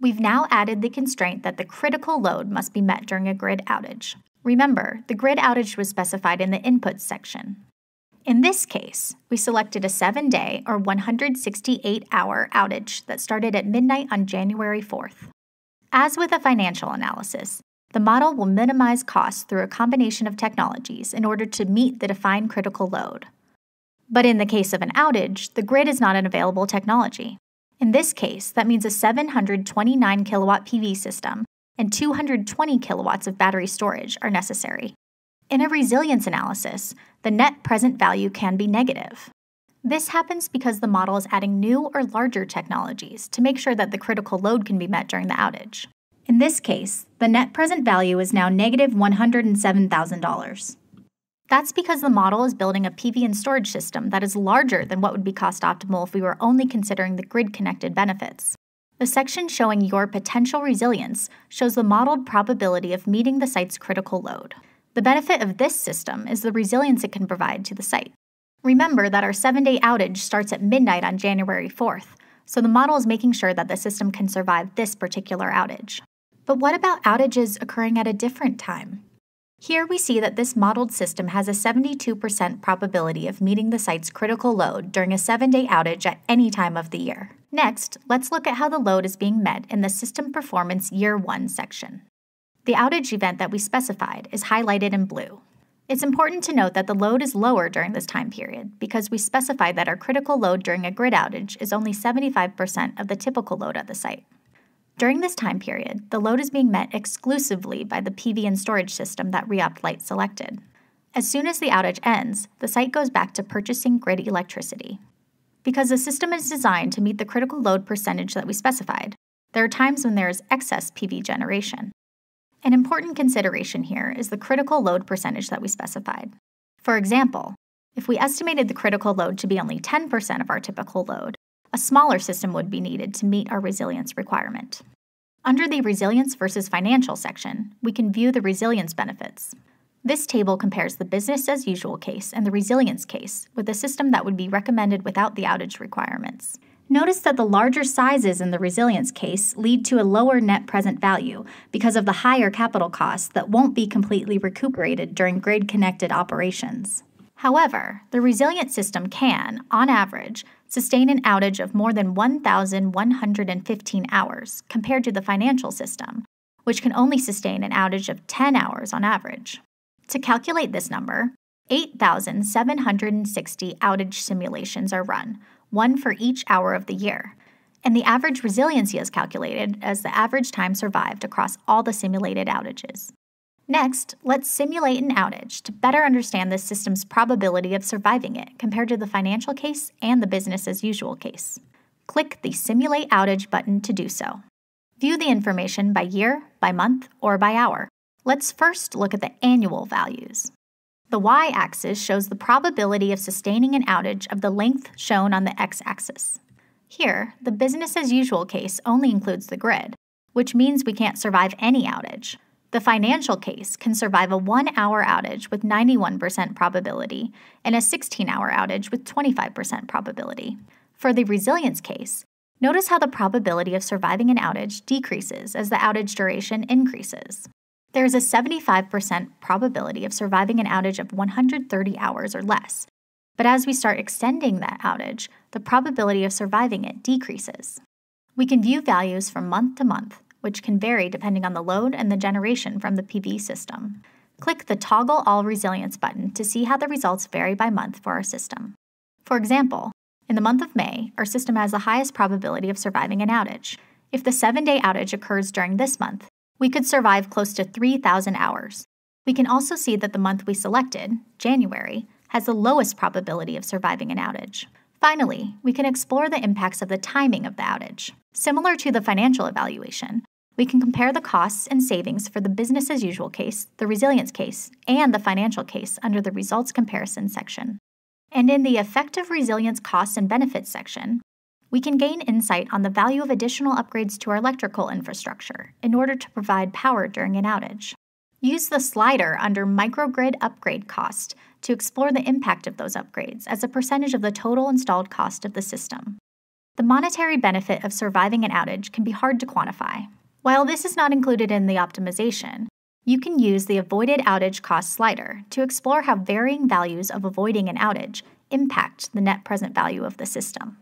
We've now added the constraint that the critical load must be met during a grid outage. Remember, the grid outage was specified in the inputs section. In this case, we selected a 7 day or 168 hour outage that started at midnight on January 4th. As with a financial analysis, the model will minimize costs through a combination of technologies in order to meet the defined critical load. But in the case of an outage, the grid is not an available technology. In this case, that means a 729 kilowatt PV system and 220 kilowatts of battery storage are necessary. In a resilience analysis, the net present value can be negative. This happens because the model is adding new or larger technologies to make sure that the critical load can be met during the outage. In this case, the net present value is now negative $107,000. That's because the model is building a PV and storage system that is larger than what would be cost optimal if we were only considering the grid connected benefits. The section showing your potential resilience shows the modeled probability of meeting the site's critical load. The benefit of this system is the resilience it can provide to the site. Remember that our seven day outage starts at midnight on January 4th, so the model is making sure that the system can survive this particular outage. But what about outages occurring at a different time? Here we see that this modeled system has a 72% probability of meeting the site's critical load during a 7-day outage at any time of the year. Next, let's look at how the load is being met in the System Performance Year 1 section. The outage event that we specified is highlighted in blue. It's important to note that the load is lower during this time period because we specified that our critical load during a grid outage is only 75% of the typical load at the site. During this time period, the load is being met exclusively by the PV and storage system that Reopt Light selected. As soon as the outage ends, the site goes back to purchasing grid electricity. Because the system is designed to meet the critical load percentage that we specified, there are times when there is excess PV generation. An important consideration here is the critical load percentage that we specified. For example, if we estimated the critical load to be only 10% of our typical load, a smaller system would be needed to meet our resilience requirement. Under the resilience versus financial section, we can view the resilience benefits. This table compares the business as usual case and the resilience case with a system that would be recommended without the outage requirements. Notice that the larger sizes in the resilience case lead to a lower net present value because of the higher capital costs that won't be completely recuperated during grid connected operations. However, the resilient system can, on average, sustain an outage of more than 1,115 hours compared to the financial system, which can only sustain an outage of 10 hours on average. To calculate this number, 8,760 outage simulations are run, one for each hour of the year, and the average resiliency is calculated as the average time survived across all the simulated outages. Next, let's simulate an outage to better understand the system's probability of surviving it compared to the financial case and the business as usual case. Click the Simulate Outage button to do so. View the information by year, by month, or by hour. Let's first look at the annual values. The y axis shows the probability of sustaining an outage of the length shown on the x axis. Here, the business as usual case only includes the grid, which means we can't survive any outage. The financial case can survive a one hour outage with 91% probability and a 16 hour outage with 25% probability. For the resilience case, notice how the probability of surviving an outage decreases as the outage duration increases. There is a 75% probability of surviving an outage of 130 hours or less, but as we start extending that outage, the probability of surviving it decreases. We can view values from month to month which can vary depending on the load and the generation from the PV system. Click the Toggle All Resilience button to see how the results vary by month for our system. For example, in the month of May, our system has the highest probability of surviving an outage. If the seven day outage occurs during this month, we could survive close to 3,000 hours. We can also see that the month we selected, January, has the lowest probability of surviving an outage. Finally, we can explore the impacts of the timing of the outage. Similar to the financial evaluation, we can compare the costs and savings for the business as usual case, the resilience case, and the financial case under the results comparison section. And in the effective resilience costs and benefits section, we can gain insight on the value of additional upgrades to our electrical infrastructure in order to provide power during an outage. Use the slider under microgrid upgrade cost to explore the impact of those upgrades as a percentage of the total installed cost of the system. The monetary benefit of surviving an outage can be hard to quantify. While this is not included in the optimization, you can use the Avoided Outage Cost slider to explore how varying values of avoiding an outage impact the net present value of the system.